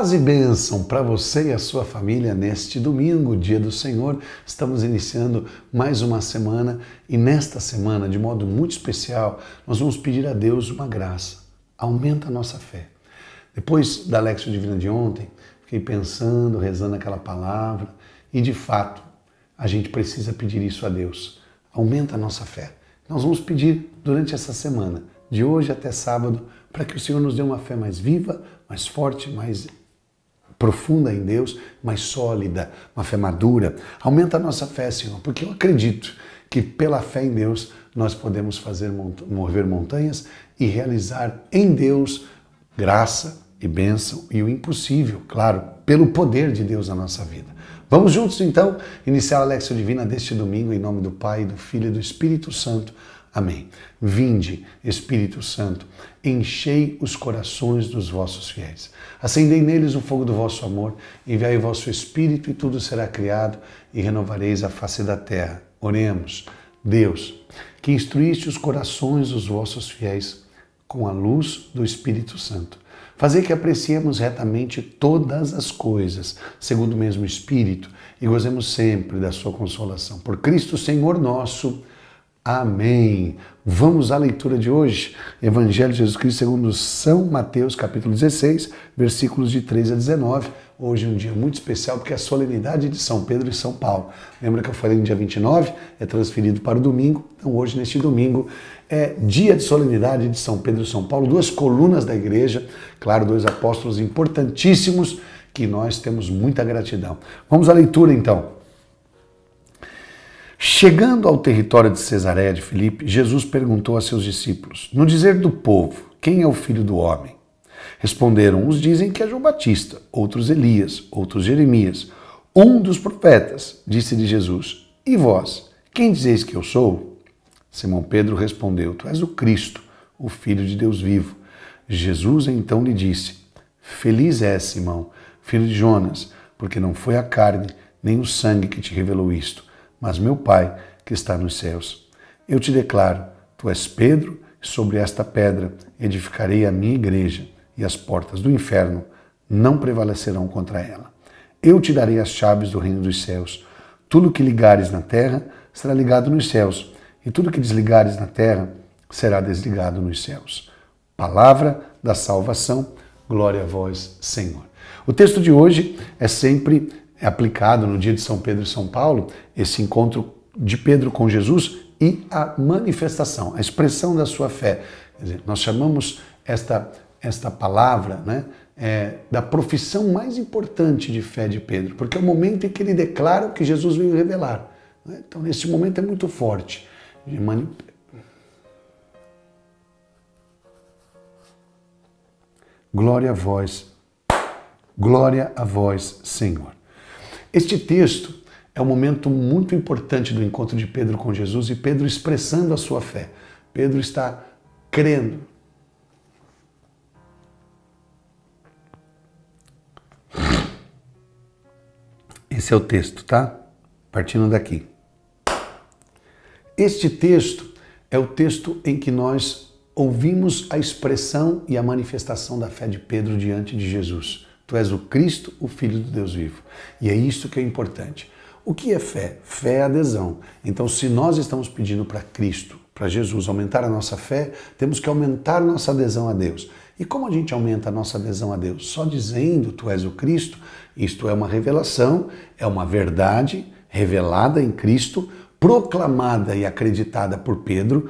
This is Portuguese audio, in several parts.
Paz e bênção para você e a sua família neste domingo, dia do Senhor. Estamos iniciando mais uma semana e nesta semana, de modo muito especial, nós vamos pedir a Deus uma graça. Aumenta a nossa fé. Depois da Lexo Divina de ontem, fiquei pensando, rezando aquela palavra e de fato a gente precisa pedir isso a Deus. Aumenta a nossa fé. Nós vamos pedir durante essa semana, de hoje até sábado, para que o Senhor nos dê uma fé mais viva, mais forte, mais profunda em Deus, mais sólida, uma fé madura. Aumenta a nossa fé, Senhor, porque eu acredito que pela fé em Deus nós podemos fazer mover montanhas e realizar em Deus graça e bênção e o impossível, claro, pelo poder de Deus na nossa vida. Vamos juntos então iniciar a Lexia Divina deste domingo em nome do Pai, do Filho e do Espírito Santo. Amém. Vinde, Espírito Santo, enchei os corações dos vossos fiéis. Acendei neles o fogo do vosso amor, enviai o vosso Espírito e tudo será criado e renovareis a face da terra. Oremos. Deus, que instruíste os corações dos vossos fiéis com a luz do Espírito Santo. Fazer que apreciemos retamente todas as coisas, segundo o mesmo Espírito, e gozemos sempre da sua consolação. Por Cristo Senhor nosso. Amém. Vamos à leitura de hoje, Evangelho de Jesus Cristo segundo São Mateus, capítulo 16, versículos de 3 a 19. Hoje é um dia muito especial porque é a solenidade de São Pedro e São Paulo. Lembra que eu falei no dia 29? É transferido para o domingo. Então, hoje, neste domingo, é dia de solenidade de São Pedro e São Paulo, duas colunas da igreja, claro, dois apóstolos importantíssimos que nós temos muita gratidão. Vamos à leitura então. Chegando ao território de Cesareia de Filipe, Jesus perguntou a seus discípulos: No dizer do povo, quem é o filho do homem? Responderam: Uns dizem que é João Batista, outros Elias, outros Jeremias, um dos profetas. Disse-lhe Jesus: E vós, quem dizeis que eu sou? Simão Pedro respondeu: Tu és o Cristo, o Filho de Deus vivo. Jesus então lhe disse: Feliz és, Simão, filho de Jonas, porque não foi a carne nem o sangue que te revelou isto, mas meu Pai, que está nos céus. Eu te declaro: tu és Pedro, e sobre esta pedra edificarei a minha igreja, e as portas do inferno não prevalecerão contra ela. Eu te darei as chaves do reino dos céus. Tudo que ligares na terra será ligado nos céus, e tudo que desligares na terra será desligado nos céus. Palavra da salvação, glória a vós, Senhor. O texto de hoje é sempre é aplicado no dia de São Pedro e São Paulo, esse encontro de Pedro com Jesus e a manifestação, a expressão da sua fé. Dizer, nós chamamos esta, esta palavra né, é, da profissão mais importante de fé de Pedro, porque é o momento em que ele declara o que Jesus veio revelar. Né? Então, nesse momento é muito forte. Glória a vós, glória a vós, Senhor. Este texto é um momento muito importante do encontro de Pedro com Jesus e Pedro expressando a sua fé. Pedro está crendo. Esse é o texto, tá? Partindo daqui. Este texto é o texto em que nós ouvimos a expressão e a manifestação da fé de Pedro diante de Jesus. Tu és o Cristo, o Filho do Deus vivo. E é isso que é importante. O que é fé? Fé é adesão. Então, se nós estamos pedindo para Cristo, para Jesus aumentar a nossa fé, temos que aumentar nossa adesão a Deus. E como a gente aumenta a nossa adesão a Deus? Só dizendo Tu és o Cristo, isto é uma revelação, é uma verdade revelada em Cristo, proclamada e acreditada por Pedro,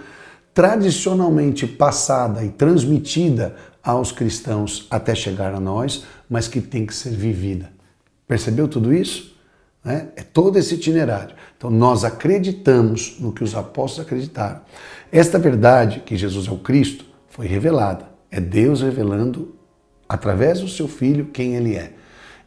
tradicionalmente passada e transmitida aos cristãos até chegar a nós, mas que tem que ser vivida. Percebeu tudo isso? É, é todo esse itinerário. Então nós acreditamos no que os apóstolos acreditaram. Esta verdade, que Jesus é o Cristo, foi revelada. É Deus revelando através do seu Filho quem ele é.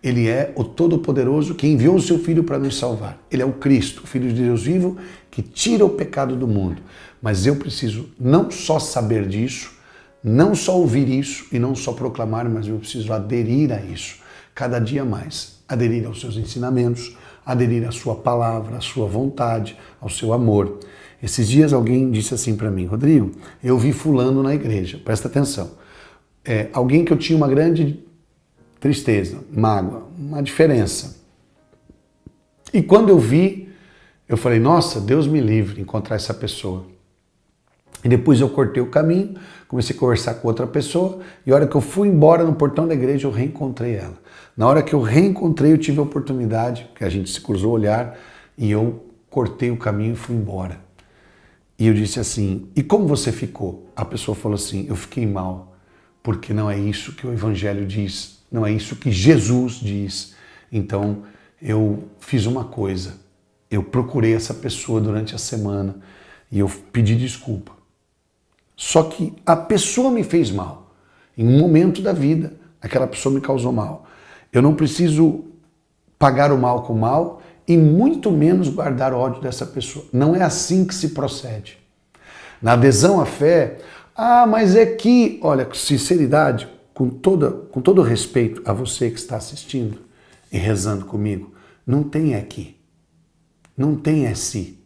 Ele é o Todo-Poderoso que enviou o seu Filho para nos salvar. Ele é o Cristo, o Filho de Deus vivo, que tira o pecado do mundo. Mas eu preciso não só saber disso, não só ouvir isso e não só proclamar, mas eu preciso aderir a isso cada dia mais. Aderir aos seus ensinamentos, aderir à sua palavra, à sua vontade, ao seu amor. Esses dias alguém disse assim para mim, Rodrigo, eu vi fulano na igreja, presta atenção. É, alguém que eu tinha uma grande tristeza, mágoa, uma diferença. E quando eu vi, eu falei, nossa, Deus me livre encontrar essa pessoa. E depois eu cortei o caminho, comecei a conversar com outra pessoa, e a hora que eu fui embora no portão da igreja, eu reencontrei ela. Na hora que eu reencontrei, eu tive a oportunidade, que a gente se cruzou o olhar, e eu cortei o caminho e fui embora. E eu disse assim: "E como você ficou?" A pessoa falou assim: "Eu fiquei mal, porque não é isso que o evangelho diz, não é isso que Jesus diz". Então, eu fiz uma coisa. Eu procurei essa pessoa durante a semana e eu pedi desculpa só que a pessoa me fez mal. Em um momento da vida, aquela pessoa me causou mal. Eu não preciso pagar o mal com o mal e muito menos guardar ódio dessa pessoa. Não é assim que se procede. Na adesão à fé, ah, mas é que, olha, com sinceridade, com, toda, com todo respeito a você que está assistindo e rezando comigo, não tem aqui. Não tem é si.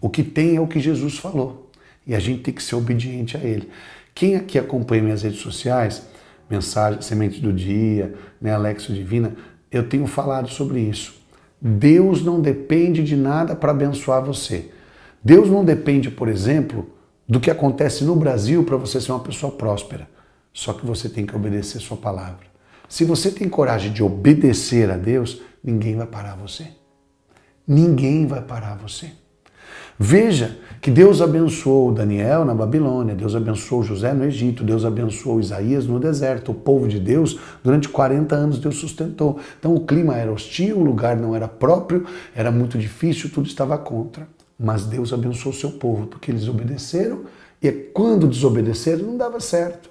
O que tem é o que Jesus falou. E a gente tem que ser obediente a ele. Quem aqui acompanha minhas redes sociais, mensagem, semente do dia, né, Alexo Divina, eu tenho falado sobre isso. Deus não depende de nada para abençoar você. Deus não depende, por exemplo, do que acontece no Brasil para você ser uma pessoa próspera. Só que você tem que obedecer sua palavra. Se você tem coragem de obedecer a Deus, ninguém vai parar você. Ninguém vai parar você. Veja que Deus abençoou Daniel na Babilônia, Deus abençoou José no Egito, Deus abençoou Isaías no deserto. O povo de Deus, durante 40 anos, Deus sustentou. Então o clima era hostil, o lugar não era próprio, era muito difícil, tudo estava contra. Mas Deus abençoou seu povo, porque eles obedeceram e é quando desobedeceram não dava certo.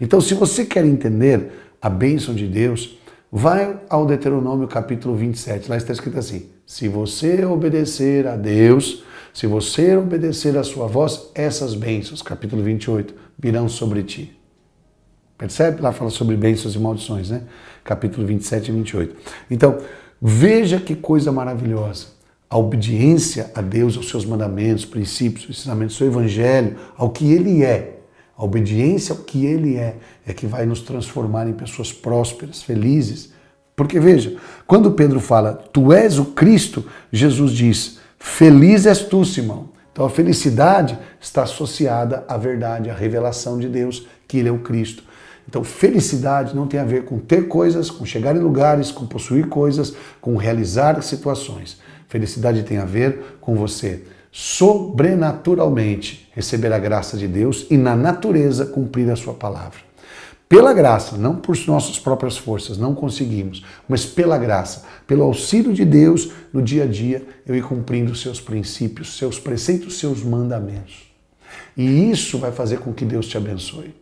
Então, se você quer entender a bênção de Deus, vai ao Deuteronômio capítulo 27. Lá está escrito assim: Se você obedecer a Deus, se você obedecer à sua voz, essas bênçãos, capítulo 28, virão sobre ti. Percebe? Lá fala sobre bênçãos e maldições, né? Capítulo 27 e 28. Então, veja que coisa maravilhosa. A obediência a Deus, aos seus mandamentos, princípios, ensinamentos, seu evangelho, ao que ele é. A obediência ao que ele é é que vai nos transformar em pessoas prósperas, felizes. Porque veja, quando Pedro fala, tu és o Cristo, Jesus diz, Feliz és tu, Simão. Então a felicidade está associada à verdade, à revelação de Deus, que Ele é o Cristo. Então, felicidade não tem a ver com ter coisas, com chegar em lugares, com possuir coisas, com realizar situações. Felicidade tem a ver com você sobrenaturalmente receber a graça de Deus e, na natureza, cumprir a sua palavra. Pela graça, não por nossas próprias forças, não conseguimos, mas pela graça, pelo auxílio de Deus, no dia a dia eu ir cumprindo seus princípios, seus preceitos, seus mandamentos. E isso vai fazer com que Deus te abençoe.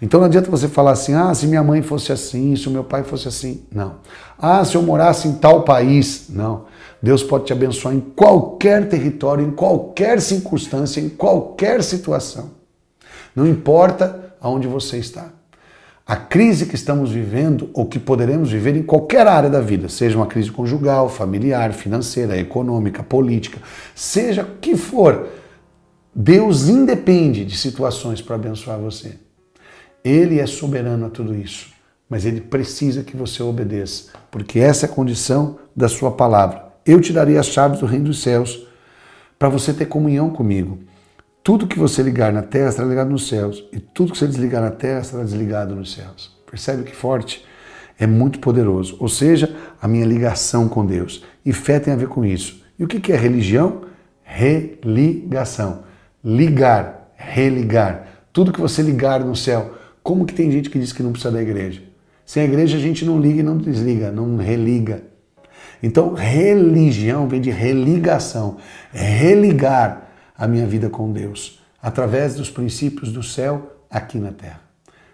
Então não adianta você falar assim: ah, se minha mãe fosse assim, se o meu pai fosse assim. Não. Ah, se eu morasse em tal país. Não. Deus pode te abençoar em qualquer território, em qualquer circunstância, em qualquer situação. Não importa aonde você está. A crise que estamos vivendo ou que poderemos viver em qualquer área da vida, seja uma crise conjugal, familiar, financeira, econômica, política, seja o que for, Deus independe de situações para abençoar você. Ele é soberano a tudo isso, mas ele precisa que você obedeça, porque essa é a condição da sua palavra. Eu te darei as chaves do reino dos céus para você ter comunhão comigo. Tudo que você ligar na terra estará ligado nos céus, e tudo que você desligar na terra estará desligado nos céus. Percebe que forte? É muito poderoso. Ou seja, a minha ligação com Deus. E fé tem a ver com isso. E o que é religião? Religação. Ligar, religar. Tudo que você ligar no céu. Como que tem gente que diz que não precisa da igreja? Sem a igreja a gente não liga e não desliga, não religa. Então, religião vem de religação, religar a minha vida com Deus, através dos princípios do céu aqui na terra.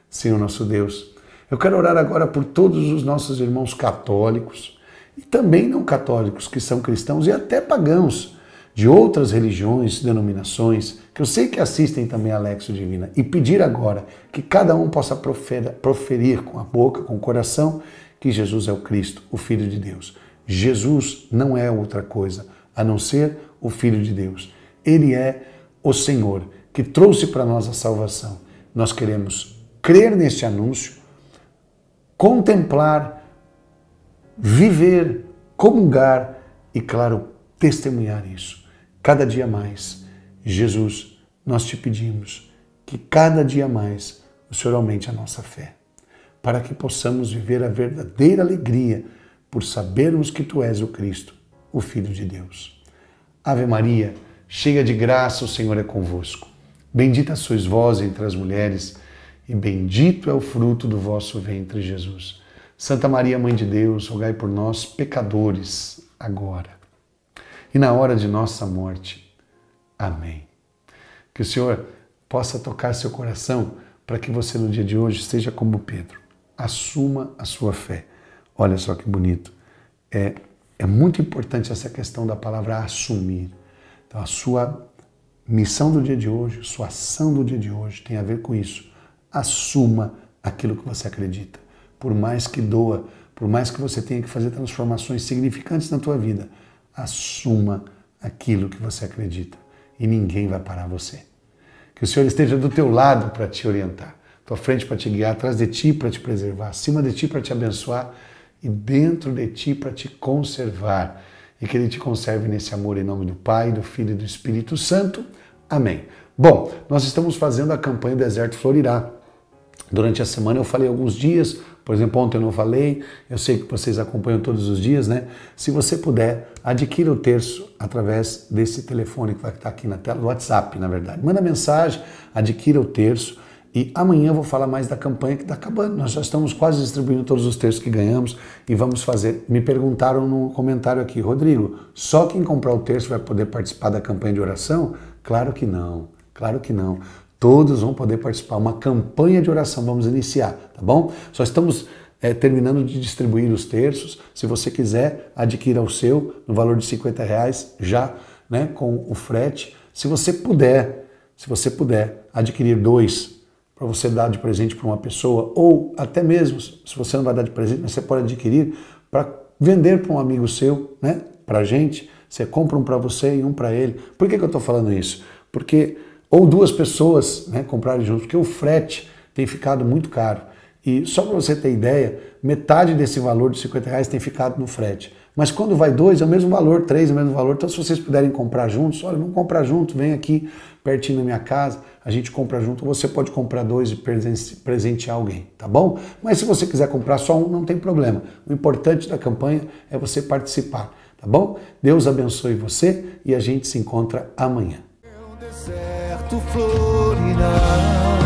Senhor nosso Deus, eu quero orar agora por todos os nossos irmãos católicos e também não católicos que são cristãos e até pagãos de outras religiões, denominações, que eu sei que assistem também a Lexo Divina, e pedir agora que cada um possa proferir com a boca, com o coração, que Jesus é o Cristo, o Filho de Deus. Jesus não é outra coisa a não ser o Filho de Deus. Ele é o Senhor que trouxe para nós a salvação. Nós queremos crer nesse anúncio, contemplar, viver, comungar e, claro, testemunhar isso. Cada dia mais, Jesus, nós te pedimos que cada dia mais o Senhor aumente a nossa fé, para que possamos viver a verdadeira alegria por sabermos que tu és o Cristo, o Filho de Deus. Ave Maria cheia de graça, o Senhor é convosco. Bendita sois vós entre as mulheres, e bendito é o fruto do vosso ventre, Jesus. Santa Maria, Mãe de Deus, rogai por nós, pecadores, agora e na hora de nossa morte. Amém. Que o Senhor possa tocar seu coração para que você no dia de hoje seja como Pedro. Assuma a sua fé. Olha só que bonito. É, é muito importante essa questão da palavra assumir então, a sua missão do dia de hoje, sua ação do dia de hoje tem a ver com isso. Assuma aquilo que você acredita. Por mais que doa, por mais que você tenha que fazer transformações significantes na tua vida, assuma aquilo que você acredita e ninguém vai parar você. Que o Senhor esteja do teu lado para te orientar, tua frente para te guiar, atrás de ti para te preservar, acima de ti para te abençoar e dentro de ti para te conservar e que Ele te conserve nesse amor em nome do Pai, do Filho e do Espírito Santo. Amém. Bom, nós estamos fazendo a campanha Deserto Florirá. Durante a semana eu falei alguns dias, por exemplo, ontem eu não falei, eu sei que vocês acompanham todos os dias, né? Se você puder, adquira o terço através desse telefone que está aqui na tela, do WhatsApp, na verdade. Manda mensagem, adquira o terço e amanhã eu vou falar mais da campanha que está acabando. Nós já estamos quase distribuindo todos os textos que ganhamos e vamos fazer. Me perguntaram no comentário aqui, Rodrigo, só quem comprar o texto vai poder participar da campanha de oração? Claro que não, claro que não. Todos vão poder participar. Uma campanha de oração vamos iniciar, tá bom? Só estamos é, terminando de distribuir os terços. Se você quiser, adquira o seu no valor de 50 reais já, né, com o frete. Se você puder, se você puder adquirir dois para você dar de presente para uma pessoa, ou até mesmo, se você não vai dar de presente, mas você pode adquirir para vender para um amigo seu, né? para a gente. Você compra um para você e um para ele. Por que, que eu estou falando isso? Porque ou duas pessoas né, comprarem juntos, porque o frete tem ficado muito caro. E só para você ter ideia, metade desse valor de 50 reais tem ficado no frete. Mas quando vai dois, é o mesmo valor, três é o mesmo valor. Então, se vocês puderem comprar juntos, olha, vamos comprar junto, vem aqui pertinho da minha casa, a gente compra junto. Você pode comprar dois e presentear alguém, tá bom? Mas se você quiser comprar só um, não tem problema. O importante da campanha é você participar, tá bom? Deus abençoe você e a gente se encontra amanhã. É